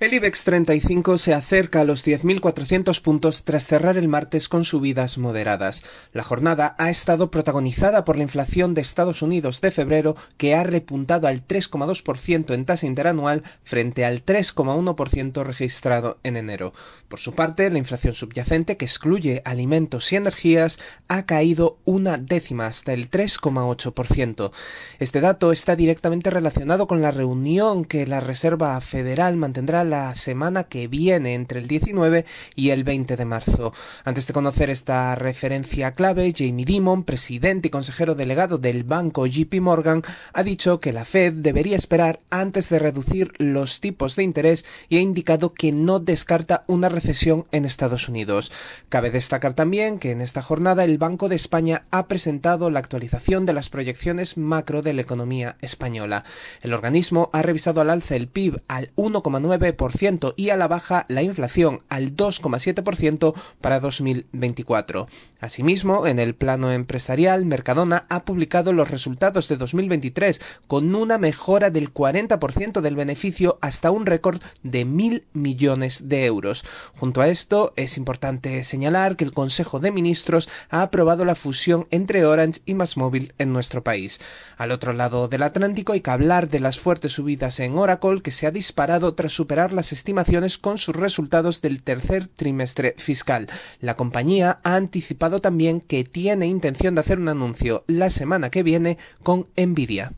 El IBEX 35 se acerca a los 10.400 puntos tras cerrar el martes con subidas moderadas. La jornada ha estado protagonizada por la inflación de Estados Unidos de febrero, que ha repuntado al 3,2% en tasa interanual frente al 3,1% registrado en enero. Por su parte, la inflación subyacente, que excluye alimentos y energías, ha caído una décima hasta el 3,8%. Este dato está directamente relacionado con la reunión que la Reserva Federal mantendrá la semana que viene, entre el 19 y el 20 de marzo. Antes de conocer esta referencia clave, Jamie Dimon, presidente y consejero delegado del banco JP Morgan, ha dicho que la Fed debería esperar antes de reducir los tipos de interés y ha indicado que no descarta una recesión en Estados Unidos. Cabe destacar también que en esta jornada el Banco de España ha presentado la actualización de las proyecciones macro de la economía española. El organismo ha revisado al alza el PIB al 1,9% y a la baja la inflación al 2,7% para 2024. Asimismo, en el plano empresarial, Mercadona ha publicado los resultados de 2023 con una mejora del 40% del beneficio hasta un récord de mil millones de euros. Junto a esto, es importante señalar que el Consejo de Ministros ha aprobado la fusión entre Orange y MassMobile en nuestro país. Al otro lado del Atlántico hay que hablar de las fuertes subidas en Oracle que se ha disparado tras superar las estimaciones con sus resultados del tercer trimestre fiscal. La compañía ha anticipado también que tiene intención de hacer un anuncio la semana que viene con Nvidia.